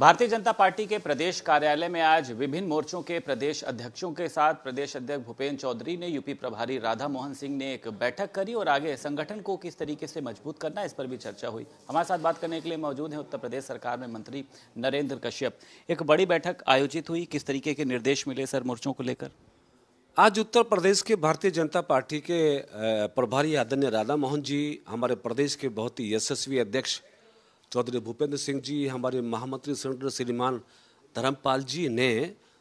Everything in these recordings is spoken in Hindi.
भारतीय जनता पार्टी के प्रदेश कार्यालय में आज विभिन्न मोर्चों के प्रदेश अध्यक्षों के साथ प्रदेश अध्यक्ष भूपेन्द्र चौधरी ने यूपी प्रभारी राधा मोहन सिंह ने एक बैठक करी और आगे संगठन को किस तरीके से मजबूत करना इस पर भी चर्चा हुई हमारे साथ बात करने के लिए मौजूद हैं उत्तर प्रदेश सरकार में मंत्री नरेंद्र कश्यप एक बड़ी बैठक आयोजित हुई किस तरीके के निर्देश मिले सर मोर्चों को लेकर आज उत्तर प्रदेश के भारतीय जनता पार्टी के प्रभारी आदरणीय राधा मोहन जी हमारे प्रदेश के बहुत ही यशस्वी अध्यक्ष चौधरी भूपेंद्र सिंह जी हमारे महामंत्री सेनेटर श्रीमान धर्मपाल जी ने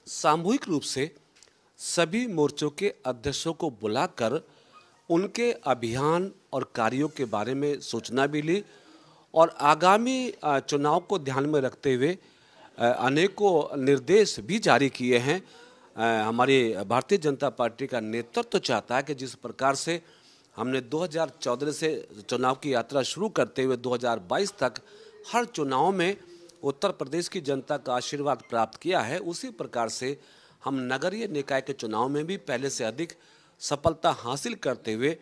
सामूहिक रूप से सभी मोर्चों के अध्यक्षों को बुलाकर उनके अभियान और कार्यों के बारे में सूचना भी ली और आगामी चुनाव को ध्यान में रखते हुए अनेकों निर्देश भी जारी किए हैं हमारी भारतीय जनता पार्टी का नेतृत्व तो चाहता है कि जिस प्रकार से हमने 2014 से चुनाव की यात्रा शुरू करते हुए 2022 तक हर चुनाव में उत्तर प्रदेश की जनता का आशीर्वाद प्राप्त किया है उसी प्रकार से हम नगरीय निकाय के चुनाव में भी पहले से अधिक सफलता हासिल करते हुए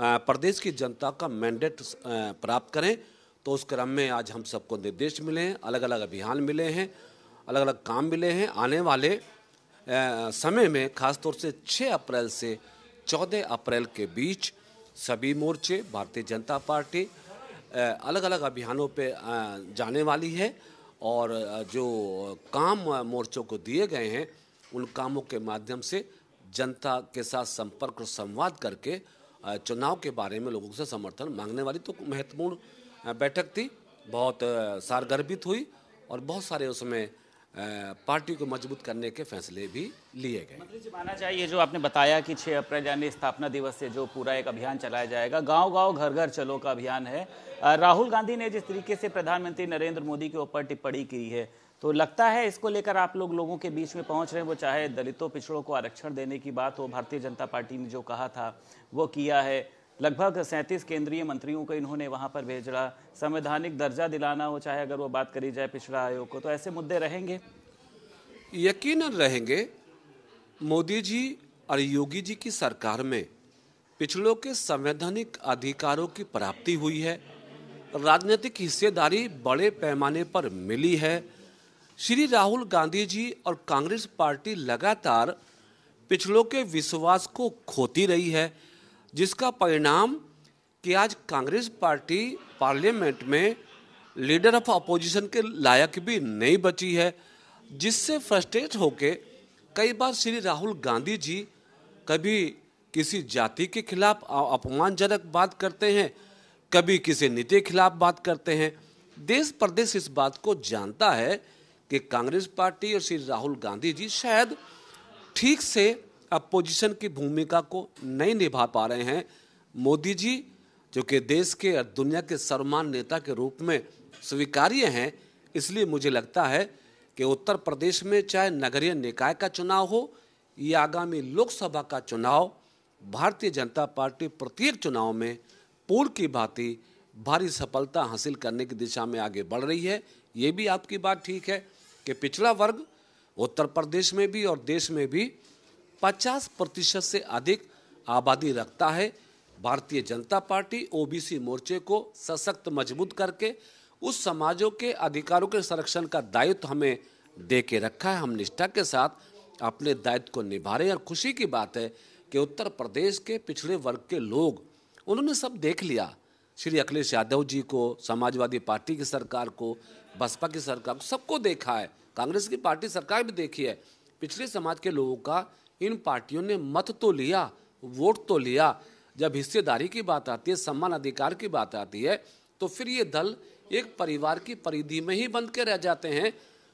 प्रदेश की जनता का मैंडेट प्राप्त करें तो उस क्रम में आज हम सबको निर्देश मिले हैं अलग अलग अभियान मिले हैं अलग अलग काम मिले हैं आने वाले समय में खासतौर से 6 अप्रैल से 14 अप्रैल के बीच सभी मोर्चे भारतीय जनता पार्टी अलग अलग अभियानों पे जाने वाली है और जो काम मोर्चों को दिए गए हैं उन कामों के माध्यम से जनता के साथ संपर्क और संवाद करके चुनाव के बारे में लोगों से समर्थन मांगने वाली तो महत्वपूर्ण बैठक थी बहुत सारगर्भित हुई और बहुत सारे उसमें पार्टी को मजबूत करने के फैसले भी लिए गए मंत्री जी माना चाहिए जो आपने बताया कि 6 अप्रैल यानी स्थापना दिवस से जो पूरा एक अभियान चलाया जाएगा गांव गांव घर घर चलो का अभियान है राहुल गांधी ने जिस तरीके से प्रधानमंत्री नरेंद्र मोदी के ऊपर टिप्पणी की है तो लगता है इसको लेकर आप लोग लोगों के बीच में पहुंच रहे हैं वो चाहे दलितों पिछड़ों को आरक्षण देने की बात हो भारतीय जनता पार्टी ने जो कहा था वो किया है लगभग सैंतीस केंद्रीय मंत्रियों को इन्होंने वहां पर भेजा संवैधानिक दर्जा दिलाना हो चाहे अगर वो बात करी जाए पिछड़ा आयोग को तो ऐसे मुद्दे रहेंगे यकीन रहेंगे मोदी जी और योगी जी की सरकार में पिछड़ों के संवैधानिक अधिकारों की प्राप्ति हुई है राजनीतिक हिस्सेदारी बड़े पैमाने पर मिली है श्री राहुल गांधी जी और कांग्रेस पार्टी लगातार पिछड़ों के विश्वास को खोती रही है जिसका परिणाम कि आज कांग्रेस पार्टी पार्लियामेंट में लीडर ऑफ अपोजिशन के लायक भी नहीं बची है जिससे फ्रस्ट्रेट होके कई बार श्री राहुल गांधी जी कभी किसी जाति के खिलाफ अपमानजनक बात करते हैं कभी किसी नीति के खिलाफ बात करते हैं देश प्रदेश इस बात को जानता है कि कांग्रेस पार्टी और श्री राहुल गांधी जी शायद ठीक से अपोजिशन की भूमिका को नहीं निभा पा रहे हैं मोदी जी जो कि देश के और दुनिया के सर्वमान नेता के रूप में स्वीकार्य हैं इसलिए मुझे लगता है कि उत्तर प्रदेश में चाहे नगरीय निकाय का चुनाव हो या आगामी लोकसभा का चुनाव भारतीय जनता पार्टी प्रत्येक चुनाव में पूर्व की भांति भारी सफलता हासिल करने की दिशा में आगे बढ़ रही है ये भी आपकी बात ठीक है कि पिछड़ा वर्ग उत्तर प्रदेश में भी और देश में भी 50 प्रतिशत से अधिक आबादी रखता है भारतीय जनता पार्टी ओबीसी मोर्चे को सशक्त मजबूत करके उस समाजों के अधिकारों के संरक्षण का दायित्व हमें दे के रखा है हम निष्ठा के साथ अपने दायित्व को निभा रहे हैं और खुशी की बात है कि उत्तर प्रदेश के पिछड़े वर्ग के लोग उन्होंने सब देख लिया श्री अखिलेश यादव जी को समाजवादी पार्टी की सरकार को बसपा की सरकार को सबको देखा है कांग्रेस की पार्टी सरकार भी देखी है पिछड़े समाज के लोगों का इन पार्टियों ने मत तो लिया वोट तो लिया जब हिस्सेदारी की बात आती है सम्मान अधिकार की बात आती है तो फिर ये दल एक परिवार की परिधि में ही बंद के रह जाते हैं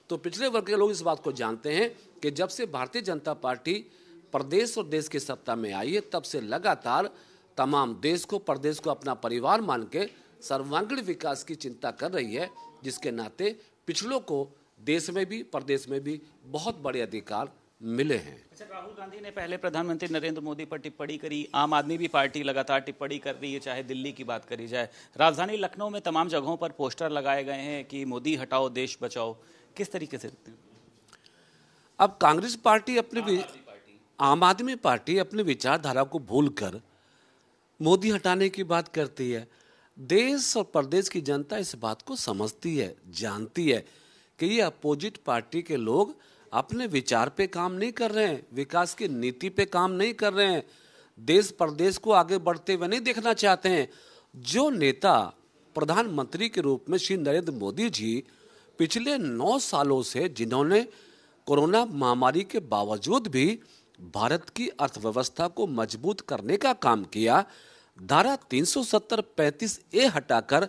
तो पिछले वर्ग के लोग इस बात को जानते हैं कि जब से भारतीय जनता पार्टी प्रदेश और देश की सत्ता में आई है तब से लगातार तमाम देश को प्रदेश को अपना परिवार मान के सर्वांगीण विकास की चिंता कर रही है जिसके नाते पिछड़ों को देश में भी प्रदेश में भी बहुत बड़े अधिकार मिले हैं अच्छा राहुल गांधी ने पहले प्रधानमंत्री नरेंद्र मोदी पर टिप्पणी करी आम आदमी भी पार्टी लगातार टिप्पणी कर रही है चाहे दिल्ली की बात करी जाए राजधानी लखनऊ में तमाम जगहों पर पोस्टर लगाए गए हैं कि मोदी हटाओ देश बचाओ किस तरीके से अब कांग्रेस पार्टी अपने आम आदमी पार्टी अपने विचारधारा को भूलकर मोदी हटाने की बात करती है देश और प्रदेश की जनता इस बात को समझती है जानती है कि ये अपोजिट पार्टी के लोग अपने विचार पे काम नहीं कर रहे हैं विकास की नीति पे काम नहीं कर रहे हैं देश प्रदेश को आगे बढ़ते हुए नहीं देखना चाहते हैं जो नेता प्रधानमंत्री के रूप में श्री नरेंद्र मोदी जी पिछले नौ सालों से जिन्होंने कोरोना महामारी के बावजूद भी भारत की अर्थव्यवस्था को मजबूत करने का काम किया धारा 370 35 ए हटाकर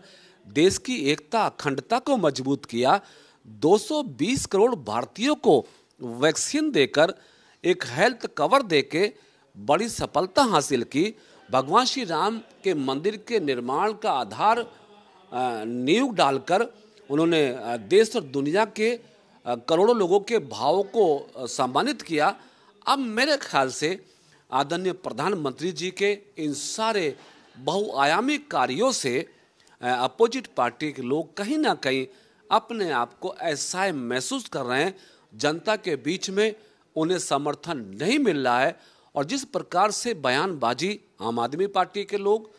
देश की एकता अखंडता को मजबूत किया 220 करोड़ भारतीयों को वैक्सीन देकर एक हेल्थ कवर देके बड़ी सफलता हासिल की भगवान श्री राम के मंदिर के निर्माण का आधार नींव डालकर उन्होंने देश और दुनिया के करोड़ों लोगों के भावों को सम्मानित किया अब मेरे ख्याल से आदरणीय प्रधानमंत्री जी के इन सारे बहुआयामी कार्यों से अपोजिट पार्टी के लोग कहीं ना कहीं अपने आप को ऐसा महसूस कर रहे हैं जनता के बीच में उन्हें समर्थन नहीं मिल रहा है और जिस प्रकार से बयानबाजी आम आदमी पार्टी के लोग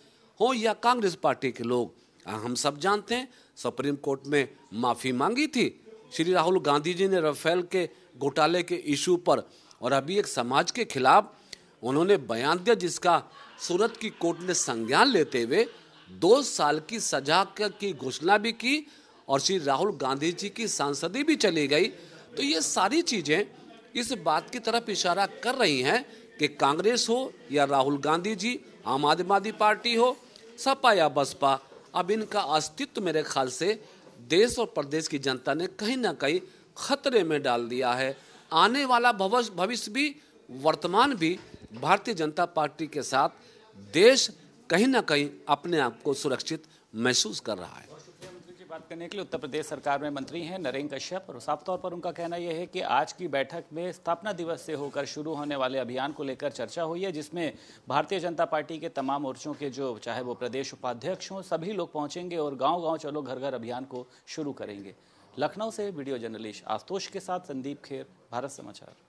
हो या कांग्रेस पार्टी के लोग हाँ, हम सब जानते हैं सुप्रीम कोर्ट में माफ़ी मांगी थी श्री राहुल गांधी जी ने राफेल के घोटाले के इशू पर और अभी एक समाज के खिलाफ उन्होंने बयान दिया जिसका सूरत की कोर्ट ने संज्ञान लेते हुए दो साल की सजा की घोषणा भी की और श्री राहुल गांधी जी की सांसदी भी चली गई तो ये सारी चीज़ें इस बात की तरफ इशारा कर रही हैं कि कांग्रेस हो या राहुल गांधी जी आम आदमी पार्टी हो सपा या बसपा अब इनका अस्तित्व मेरे ख्याल से देश और प्रदेश की जनता ने कहीं ना कहीं खतरे में डाल दिया है आने वाला भविष्य भी वर्तमान भी भारतीय जनता पार्टी के साथ देश कहीं ना कहीं अपने आप को सुरक्षित महसूस कर रहा है बात करने के लिए उत्तर प्रदेश सरकार में मंत्री हैं नरेंद्र कश्यप और साफ तौर पर उनका कहना यह है कि आज की बैठक में स्थापना दिवस से होकर शुरू होने वाले अभियान को लेकर चर्चा हुई है जिसमें भारतीय जनता पार्टी के तमाम मोर्चों के जो चाहे वो प्रदेश उपाध्यक्ष हों सभी लोग पहुंचेंगे और गाँव गाँव चलो घर घर अभियान को शुरू करेंगे लखनऊ से वीडियो जर्नलिस्ट आशुतोष के साथ संदीप खेर भारत समाचार